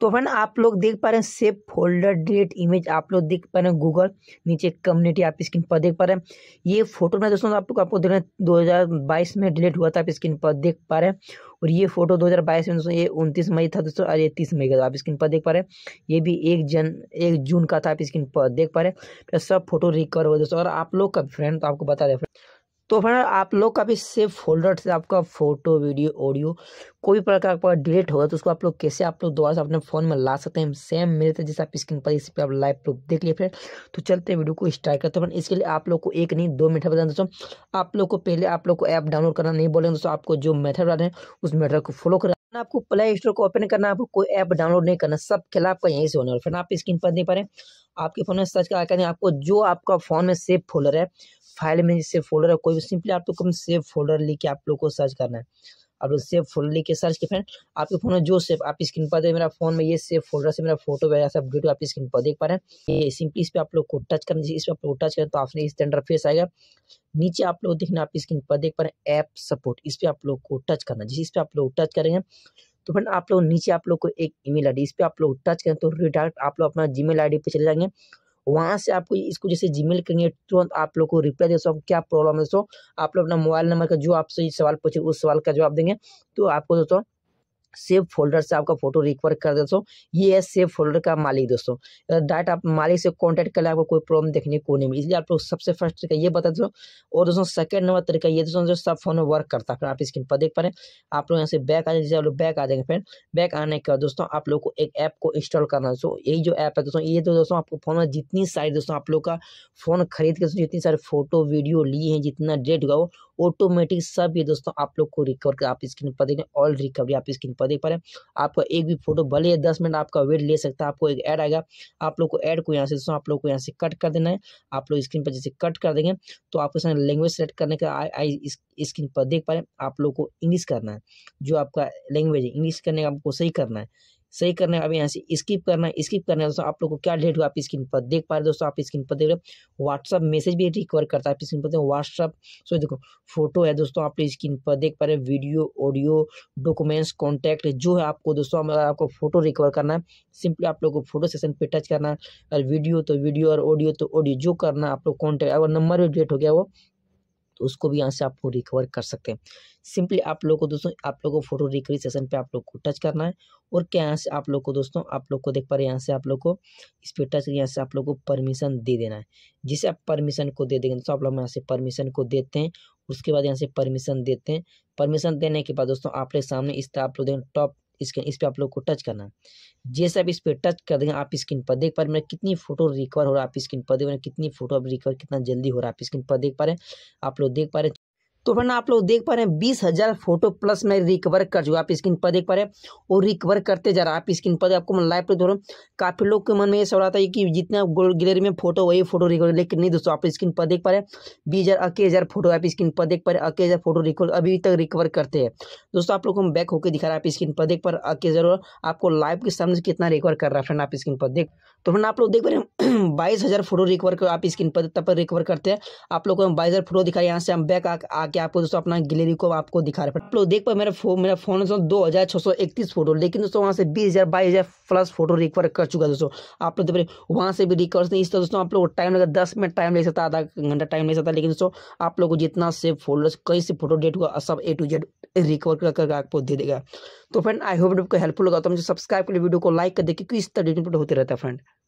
तो फ्रेंड आप लोग देख पा रहे हैं सेव फोल्डर डिलीट इमेज आप लोग देख पा रहे हैं गूगल नीचे कम्युनिटी आप स्क्रीन पर देख पा रहे हैं ये फोटो में दोस्तों आप लोग आपको देख रहे हैं में डिलीट हुआ था आप स्क्रीन पर देख पा रहे हैं और ये फोटो 2022 में दोस्तों ये 29 मई था दोस्तों और ये 30 मई का था आप स्क्रीन पर देख पा रहे हैं ये भी एक जन एक जून का था आप स्क्रीन पर देख पा रहे हैं सब फोटो रिकवर हुआ दोस्तों और आप लोग का फ्रेंड तो आपको बता दें तो फिर आप लोग का भी सेव फोल्डर से आपका फोटो वीडियो ऑडियो कोई भी प्रकार का डिलीट होगा तो उसको आप लोग कैसे आप लोग दोबारा से अपने फ़ोन में ला सकते हैं सेम मेरे तो जैसे आप स्क्रीन पर इस पर आप लाइव प्रूफ देख लिए फ्रेंड तो चलते वीडियो को स्टार्ट करते हैं फ्रेंड इसके लिए आप लोग को एक नहीं दो मेथड बताएं दोस्तों आप लोग को पहले आप लोग को ऐप डाउनलोड करना नहीं बोलेंगे दोस्तों आपको जो मेथड हैं उस मेथड को फॉलो करें आपको प्ले स्टोर को ओपन करना आपको कोई ऐप डाउनलोड नहीं करना सब खिलाफ आपका यहीं से होने वाला फ्रेंड आप स्क्रीन पर नहीं पा रहे आपके फ़ोन में सर्च कर आकर आपको जो आपका फ़ोन में सेफ फोल्डर है फाइल में सेव फोल्डर है कोई भी सिंपली आप लोग को सेव फोल्डर लेके आप लोग को सर्च करना है आप लोग सेव फोल्डर लेके सर्च के फ्रेंड आपके फोन में जो सेव आप स्क्रीन पर देख मेरा फोन में ये सेव फोल्डर से मेरा फोटो वगैरह सब वीडियो आप स्क्रीन पर देख पा रहे हैं ये सिंपली इस पर आप लोग को टच करना चाहिए इस पर आप लोग टच करें तो आपने इस टेंडर फेस आएगा नीचे आप लोग देखना आप स्क्रीन पर देख पा रहे हैं ऐप सपोर्ट इस पर आप लोग को टच करना चाहिए इस पर आप लोग टच करेंगे तो फ्रेंड आप लोग नीचे आप लोग को एक ईमेल आईडी इस पर आप लोग टच करें तो रिडायरेक्ट आप लोग अपना जीमेल आईडी पे चले जाएंगे वहाँ से आपको इसको जैसे जीमेल करेंगे तुरंत आप लोग को रिप्लाई दे सो क्या प्रॉब्लम है सो आप लोग अपना मोबाइल नंबर का जो आपसे सवाल पूछे उस सवाल का जवाब देंगे तो आपको दोस्तों सेव फोल्डर से आपका फोटो रिकवर कर हूँ ये है सेव फोल्डर का मालिक दोस्तों डायरेक्ट आप मालिक से कांटेक्ट कर ले आपको कोई प्रॉब्लम देखने को नहीं मिली इसलिए आप लोग सबसे फर्स्ट तरीका ये बता दो और दोस्तों सेकंड नंबर तरीका ये दोस्तों जो सब फोन में वर्क करता है फिर आप स्क्रीन पर देख पा रहे हैं आप लोग यहाँ से बैक आ जाए आप लोग बैक आ जाएंगे फ्रेंड बैक आने के बाद दोस्तों आप लोग को एक ऐप को इंस्टॉल करना दोस्तों यही जो ऐप है दोस्तों ये तो दोस्तों आपको फोन में जितनी सारी दोस्तों आप लोग का फोन खरीद के जितनी सारी फोटो वीडियो लिए हैं जितना डेट हुआ वो ऑटोमेटिक सब ये दोस्तों आप लोग को रिकवर कर आप स्क्रीन पर देखें ऑल रिकवरी आप स्क्रीन ऊपर देख पा रहे हैं आपका एक भी फोटो भले दस मिनट आपका वेट ले सकता है आपको एक ऐड आएगा आप लोग को ऐड को यहाँ से दोस्तों आप लोग को यहाँ से कट कर देना है आप लोग स्क्रीन पर जैसे कट कर देंगे तो आपके सामने लैंग्वेज सेलेक्ट करने का आई स्क्रीन पर देख पा रहे हैं आप लोग को इंग्लिश करना है जो आपका लैंग्वेज है इंग्लिश करने का आपको सही करना है सही करना है अब यहाँ से स्किप करना है स्किप करना है दोस्तों आप लोग को क्या डेट हुआ आप स्क्रीन पर देख पा रहे दोस्तों आप स्क्रीन पर देख रहे व्हाट्सअप मैसेज भी रिकवर करता है आप स्क्रीन पर व्हाट्सअप सो देखो फोटो है दोस्तों आप स्क्रीन पर देख पा रहे वीडियो ऑडियो डॉक्यूमेंट्स कॉन्टैक्ट जो है आपको दोस्तों अगर आपको फोटो रिकवर करना है सिंपली आप लोग को फोटो सेशन पर टच करना है तो और वीडियो तो वीडियो और ऑडियो तो ऑडियो जो करना है आप लोग कॉन्टैक्ट अगर नंबर भी डेट हो गया वो तो उसको भी यहाँ से आप रिकवर कर सकते हैं सिंपली आप लोग को दोस्तों आप लोग को फोटो रिकवरी सेशन पे आप लोग को टच करना है और क्या यहाँ से आप लोग को दोस्तों आप लोग को देख पा रहे यहाँ से आप लोग को इस पर टच यहाँ से आप लोग को परमिशन दे देना है जिसे आप परमिशन को दे देंगे दोस्तों आप लोग यहाँ से परमिशन को देते हैं उसके बाद यहाँ से परमिशन देते हैं परमिशन देने के बाद दोस्तों आप लोग सामने इस तरह आप लोग देखें टॉप स्क्रीन इस पर आप लोग को टच करना है जैसे आप इस पर टच कर देंगे आप स्क्रीन पर देख पा रहे मेरा कितनी फोटो रिकवर हो रहा है आप स्क्रीन पर देख रहे कितनी फोटो अब रिकवर कितना जल्दी हो रहा है आप स्क्रीन पर देख पा रहे आप लोग देख पा रहे तो फ्रेंड आप लोग देख पा रहे हैं बीस हज़ार फोटो प्लस मैं रिकवर कर चुका आप स्क्रीन पर देख पा रहे हैं और रिकवर करते जा रहा आप स्क्रीन पर आपको मैं लाइव पर दो काफ़ी लोग के मन में ये सवाल आता है कि जितना गोल्ड गैलरी में फोटो वही फोटो रिकवर लेकिन नहीं दोस्तों आप स्क्रीन पर देख पा रहे हैं बीस हज़ार अके हज़ार फोटो आप स्क्रीन पर देख पा रहे अके अक्के हज़ार फोटो रिकवर अभी तक रिकवर करते हैं दोस्तों आप लोग हम बैक होकर दिखा रहा है आप स्क्रीन पर देख पा रहे अक्के हज़ार आपको लाइव के सामने कितना रिकवर कर रहा है फ्रेंड आप स्क्रीन पर देख तो फ्रेंड आप लोग देख पा रहे हैं बाईस हज़ार फोटो रिकवर कर आप स्क्रीन पर तब पर रिकवर करते हैं आप लोगों को बाईस हज़ार फोटो दिखाया यहाँ से हम बैक आ, आके आपको दोस्तों अपना गैलरी को आपको दिखा रहे हैं आप लोग देख पाए मेरा फो, मेरा फोन दोस्तों दो हज़ार छः सौ इकतीस फोटो लेकिन दोस्तों वहाँ से बीस हज़ार बाईस हज़ार प्लस फोटो रिकवर कर चुका दोस्तों आप लोग देखिए वहाँ से भी रिकवर नहीं इसलिए दोस्तों आप लोग टाइम लगा दस मिनट टाइम लग सकता आधा घंटा टाइम लग सकता लेकिन दोस्तों आप लोग को जितना से फोल्डर्स कहीं से फोटो डेट हुआ सब ए टू जेड रिकवर करके आपको दे देगा तो फ्रेंड आई होप आपको हेल्पफुल होगा तो मुझे सब्सक्राइब कर वीडियो को लाइक कर देखिए किस तरह होते रहता है फ्रेंड